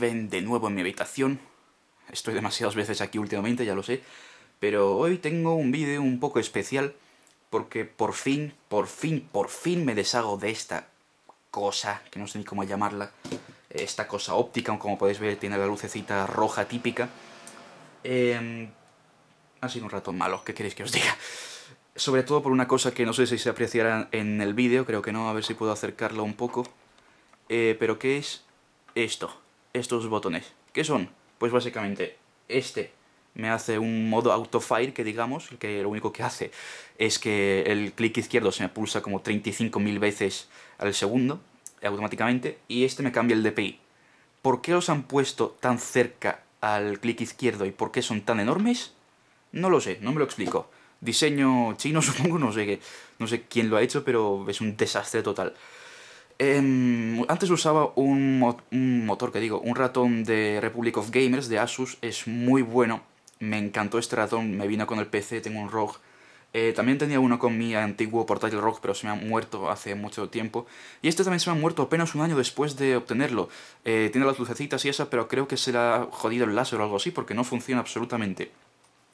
ven de nuevo en mi habitación. Estoy demasiadas veces aquí últimamente, ya lo sé. Pero hoy tengo un vídeo un poco especial porque por fin, por fin, por fin me deshago de esta cosa, que no sé ni cómo llamarla, esta cosa óptica, como podéis ver tiene la lucecita roja típica. Em, ha sido un rato malo, ¿qué queréis que os diga? Sobre todo por una cosa que no sé si se apreciará en el vídeo, creo que no, a ver si puedo acercarlo un poco. Eh, pero ¿qué es esto? estos botones. ¿Qué son? Pues básicamente este me hace un modo autofire, que digamos, que lo único que hace es que el clic izquierdo se me pulsa como 35.000 veces al segundo, automáticamente, y este me cambia el DPI. ¿Por qué los han puesto tan cerca al clic izquierdo y por qué son tan enormes? No lo sé, no me lo explico. Diseño chino, supongo, no sé, no sé quién lo ha hecho, pero es un desastre total. Em, antes usaba un, motor, que digo, un ratón de Republic of Gamers, de Asus, es muy bueno. Me encantó este ratón, me vino con el PC, tengo un ROG. Eh, también tenía uno con mi antiguo portátil ROG, pero se me ha muerto hace mucho tiempo. Y este también se me ha muerto apenas un año después de obtenerlo. Eh, tiene las lucecitas y esas, pero creo que se le ha jodido el láser o algo así, porque no funciona absolutamente.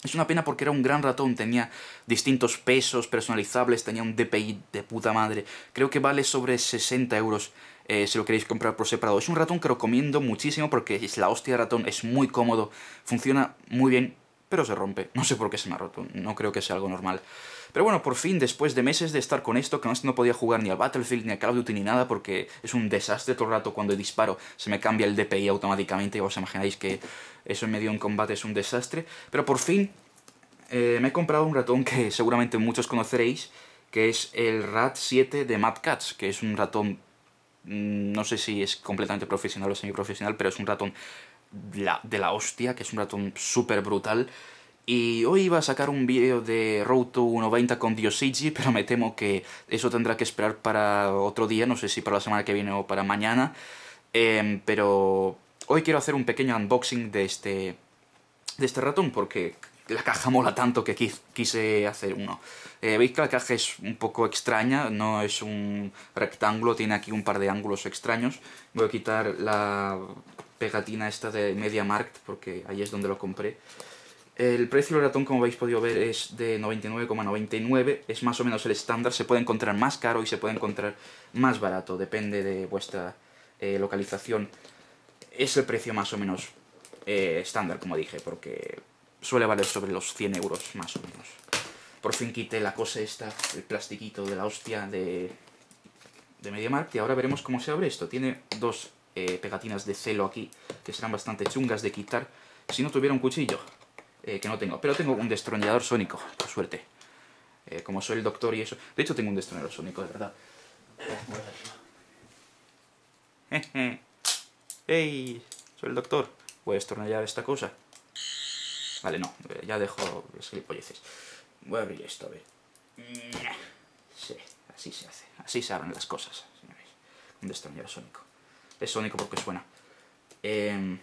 Es una pena porque era un gran ratón, tenía distintos pesos personalizables, tenía un DPI de puta madre. Creo que vale sobre 60 euros eh, si lo queréis comprar por separado. Es un ratón que recomiendo muchísimo porque es la hostia de ratón, es muy cómodo, funciona muy bien, pero se rompe. No sé por qué se me ha roto, no creo que sea algo normal. Pero bueno, por fin, después de meses de estar con esto, que no podía jugar ni al Battlefield, ni a Call of Duty, ni nada, porque es un desastre todo el rato cuando disparo, se me cambia el DPI automáticamente, y os imagináis que eso en medio en combate es un desastre. Pero por fin, eh, me he comprado un ratón que seguramente muchos conoceréis, que es el Rat 7 de Mad Cats, que es un ratón, mm, no sé si es completamente profesional o semiprofesional, pero es un ratón de la hostia, que es un ratón súper brutal, y hoy iba a sacar un vídeo de Road to con Diosigi, pero me temo que eso tendrá que esperar para otro día, no sé si para la semana que viene o para mañana. Em, pero hoy quiero hacer un pequeño unboxing de este, de este ratón, porque la caja mola tanto que quise hacer uno. Eh, veis que la caja es un poco extraña, no es un rectángulo, tiene aquí un par de ángulos extraños. Voy a quitar la pegatina esta de MediaMarkt, porque ahí es donde lo compré. El precio del ratón, como habéis podido ver, es de 99,99, es más o menos el estándar, se puede encontrar más caro y se puede encontrar más barato, depende de vuestra eh, localización. Es el precio más o menos eh, estándar, como dije, porque suele valer sobre los 100 euros, más o menos. Por fin quité la cosa esta, el plastiquito de la hostia de, de MediaMarkt, y ahora veremos cómo se abre esto. Tiene dos eh, pegatinas de celo aquí, que serán bastante chungas de quitar si no tuviera un cuchillo. Eh, que no tengo. Pero tengo un destornillador sónico, por suerte. Eh, como soy el doctor y eso... De hecho tengo un destornillador sónico, de verdad. ¡Ey! Soy el doctor. Voy a destornillar esta cosa. Vale, no. Eh, ya dejo gilipolleces. Voy a abrir esto, a ver. Mm, sí, así se hace. Así se abren las cosas, Un destornillador sónico. Es sónico porque suena. Eh...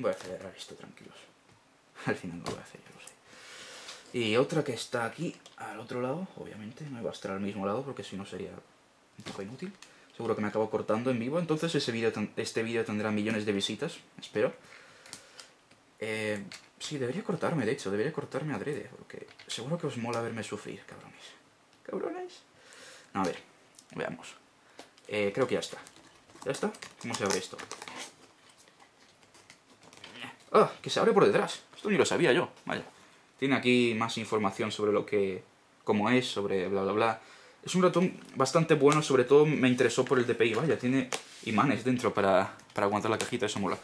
Voy a acelerar esto, tranquilos. Al final no lo voy a hacer, yo lo sé. Y otra que está aquí, al otro lado, obviamente, no iba a estar al mismo lado porque si no sería un poco inútil. Seguro que me acabo cortando en vivo, entonces ese video, este vídeo tendrá millones de visitas, espero. Eh, sí, debería cortarme, de hecho, debería cortarme adrede, porque seguro que os mola verme sufrir, cabrones. ¿Cabrones? a ver, veamos. Eh, creo que ya está. ¿Ya está? ¿Cómo se abre esto? ¡Ah! ¡Que se abre por detrás! Esto ni lo sabía yo. Vaya. Tiene aquí más información sobre lo que... cómo es, sobre bla bla bla. Es un ratón bastante bueno, sobre todo me interesó por el DPI. Vaya, tiene imanes dentro para, para aguantar la cajita, eso mola.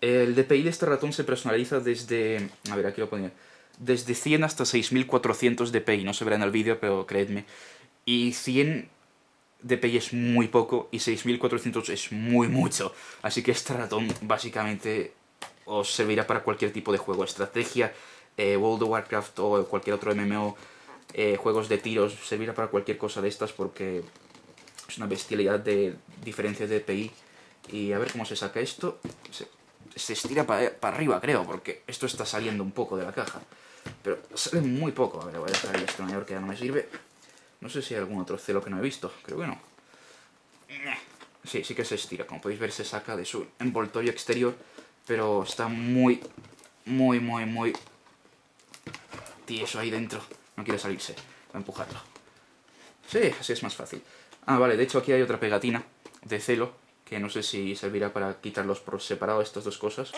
El DPI de este ratón se personaliza desde... A ver, aquí lo ponía. Desde 100 hasta 6400 DPI. No se verá en el vídeo, pero creedme. Y 100 DPI es muy poco y 6400 es muy mucho. Así que este ratón básicamente os servirá para cualquier tipo de juego, estrategia, eh, World of Warcraft o cualquier otro MMO, eh, juegos de tiros, servirá para cualquier cosa de estas porque es una bestialidad de diferencias de DPI. Y a ver cómo se saca esto. Se, estira para arriba, creo, porque esto está saliendo un poco de la caja. Pero sale muy poco. A ver, voy a dejar el extrañador que ya no me sirve. No sé si hay algún otro celo que no he visto. Creo que no. Sí, sí que se estira. Como podéis ver, se saca de su envoltorio exterior pero está muy, muy, muy, muy tieso ahí dentro. No quiere salirse. Voy a empujarlo. Sí, así es más fácil. Ah, vale, de hecho aquí hay otra pegatina de celo, que no sé si servirá para quitarlos por separado estas dos cosas.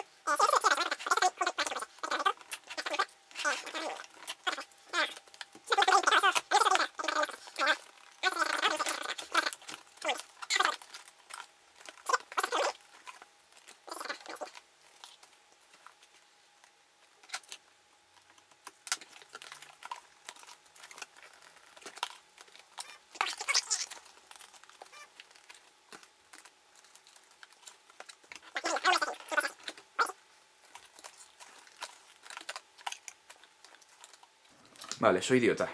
Vale, soy idiota.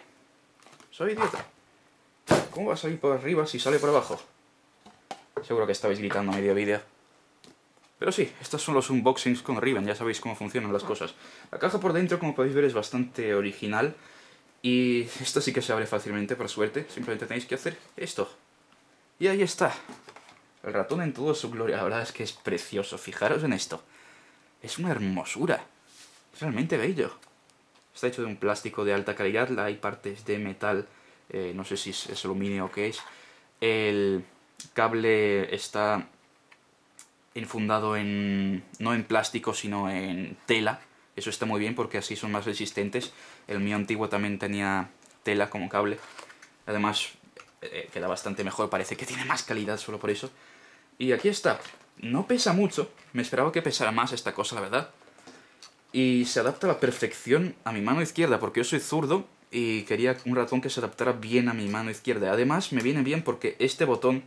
Soy idiota. ¿Cómo va a salir por arriba si sale por abajo? Seguro que estabais gritando a medio vídeo. Pero sí, estos son los unboxings con Riven, ya sabéis cómo funcionan las cosas. La caja por dentro, como podéis ver, es bastante original. Y esto sí que se abre fácilmente, por suerte. Simplemente tenéis que hacer esto. Y ahí está. El ratón en toda su gloria. La verdad es que es precioso. Fijaros en esto. Es una hermosura. Es realmente bello. Está hecho de un plástico de alta calidad, hay partes de metal, eh, no sé si es, aluminio o qué es. El cable está enfundado en, no en plástico, sino en tela. Eso está muy bien porque así son más resistentes. El mío antiguo también tenía tela como cable. Además, eh, queda bastante mejor, parece que tiene más calidad solo por eso. Y aquí está. No pesa mucho, me esperaba que pesara más esta cosa, la verdad y se adapta a la perfección a mi mano izquierda, porque yo soy zurdo y quería un ratón que se adaptara bien a mi mano izquierda. Además, me viene bien porque este botón,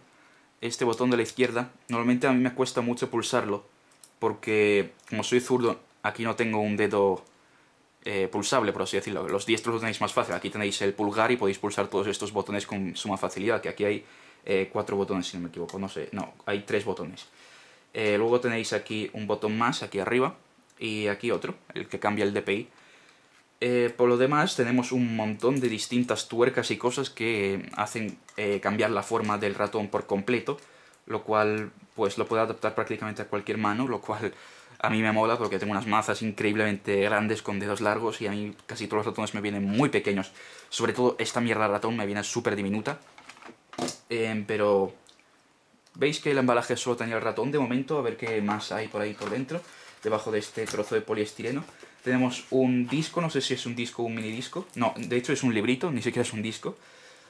este botón de la izquierda, normalmente a mí me cuesta mucho pulsarlo, porque como soy zurdo, aquí no tengo un dedo eh, pulsable, por así decirlo. Los diestros lo tenéis más fácil, aquí tenéis el pulgar y podéis pulsar todos estos botones con suma facilidad, que aquí hay eh, cuatro botones, si no me equivoco, no sé, no, hay tres botones. Eh, luego tenéis aquí un botón más, aquí arriba, y aquí otro, el que cambia el DPI. Eh, por lo demás, tenemos un montón de distintas tuercas y cosas que hacen eh, cambiar la forma del ratón por completo, lo cual pues lo puedo adaptar prácticamente a cualquier mano, lo cual a mí me mola porque tengo unas mazas increíblemente grandes con dedos largos y a mí casi todos los ratones me vienen muy pequeños. Sobre todo esta mierda de ratón me viene súper diminuta. Em, pero veis que el embalaje solo tenía el ratón de momento, a ver qué más hay por ahí por dentro debajo de este trozo de poliestireno. Tenemos un disco, no sé si es un disco o un minidisco. No, de hecho es un librito, ni siquiera es un disco.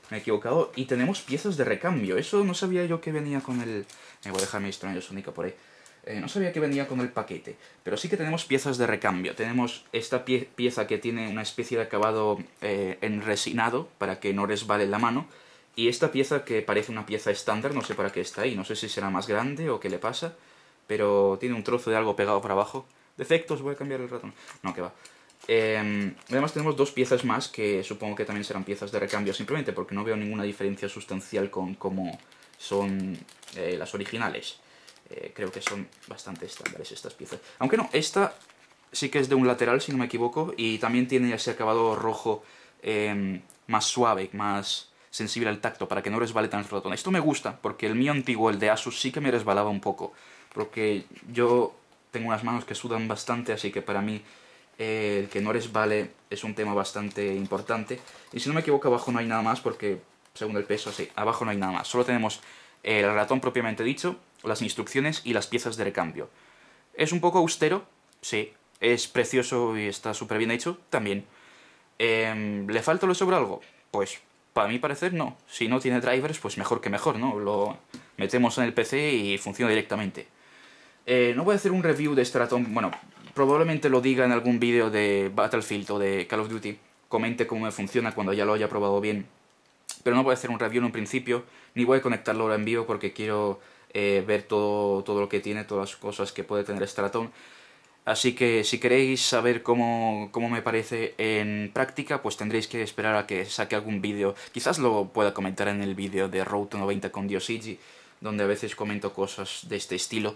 Me he equivocado. Y tenemos piezas de recambio. Eso no sabía yo que venía con el... Me voy a dejar mi extraño por ahí. Eh, no sabía que venía con el paquete. Pero sí que tenemos piezas de recambio. Tenemos esta pieza que tiene una especie de acabado eh, en resinado para que no resbale la mano. Y esta pieza que parece una pieza estándar, no sé para qué está ahí. No sé si será más grande o qué le pasa pero tiene un trozo de algo pegado para abajo. Defectos, voy a cambiar el ratón. No, que va. Em, además tenemos dos piezas más que supongo que también serán piezas de recambio simplemente porque no veo ninguna diferencia sustancial con cómo son eh, las originales. Eh, creo que son bastante estándares estas piezas. Aunque no, esta sí que es de un lateral si no me equivoco y también tiene ese acabado rojo em, más suave, más sensible al tacto para que no resbale tanto el ratón. Esto me gusta porque el mío antiguo, el de Asus, sí que me resbalaba un poco porque yo tengo unas manos que sudan bastante, así que para mí eh, el que no les vale es un tema bastante importante. Y si no me equivoco, abajo no hay nada más, porque según el peso, sí, abajo no hay nada más. Solo tenemos el ratón propiamente dicho, las instrucciones y las piezas de recambio. ¿Es un poco austero? Sí. ¿Es precioso y está súper bien hecho? También. Em, ¿Le falta lo le sobra algo? Pues, para mí parecer, no. Si no tiene drivers, pues mejor que mejor, ¿no? Lo metemos en el PC y funciona directamente. Eh, no voy a hacer un review de Straton, bueno, probablemente lo diga en algún vídeo de Battlefield o de Call of Duty, comente cómo me funciona cuando ya lo haya probado bien, pero no voy a hacer un review en un principio, ni voy a conectarlo ahora en vivo porque quiero eh, ver todo, todo lo que tiene, todas las cosas que puede tener Straton. Así que si queréis saber cómo, cómo, me parece en práctica, pues tendréis que esperar a que saque algún vídeo. Quizás lo pueda comentar en el vídeo de Road to 90 con Diosigi, donde a veces comento cosas de este estilo.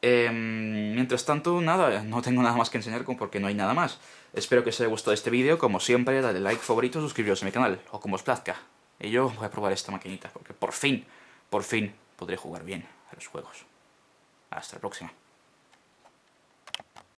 Em, mientras tanto, nada, no tengo nada más que enseñar porque no hay nada más. Espero que os haya gustado este vídeo, como siempre, dale like, favorito, suscribiros a mi canal, o como os plazca. Y yo voy a probar esta maquinita, porque por fin, por fin, podré jugar bien a los juegos. Hasta la próxima.